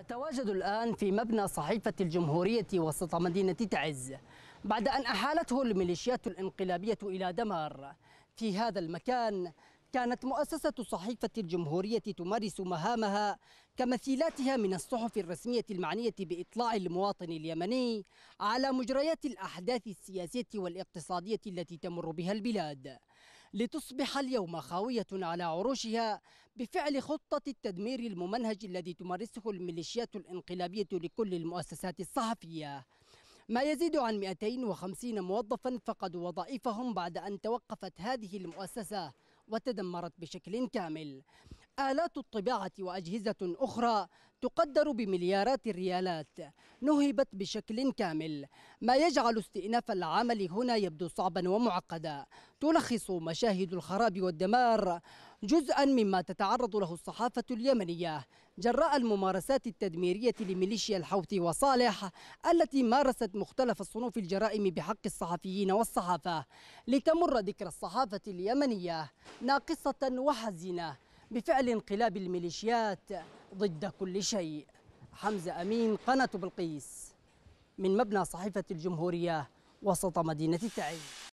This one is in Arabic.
نتواجد الآن في مبنى صحيفة الجمهورية وسط مدينة تعز بعد أن أحالته الميليشيات الانقلابية إلى دمار في هذا المكان كانت مؤسسة صحيفة الجمهورية تمارس مهامها كمثيلاتها من الصحف الرسمية المعنية بإطلاع المواطن اليمني على مجريات الأحداث السياسية والاقتصادية التي تمر بها البلاد لتصبح اليوم خاوية على عروشها بفعل خطة التدمير الممنهج الذي تمارسه الميليشيات الانقلابية لكل المؤسسات الصحفية ما يزيد عن 250 موظفا فقدوا وظائفهم بعد أن توقفت هذه المؤسسة وتدمرت بشكل كامل آلات الطباعة وأجهزة أخرى تقدر بمليارات الريالات نهبت بشكل كامل ما يجعل استئناف العمل هنا يبدو صعبا ومعقدا تلخص مشاهد الخراب والدمار جزءا مما تتعرض له الصحافة اليمنية جراء الممارسات التدميرية لميليشيا الحوثي وصالح التي مارست مختلف الصنوف الجرائم بحق الصحفيين والصحافة لتمر ذكرى الصحافة اليمنية ناقصة وحزنة بفعل انقلاب الميليشيات ضد كل شيء حمزة أمين قناة بلقيس من مبنى صحيفة الجمهورية وسط مدينة تعز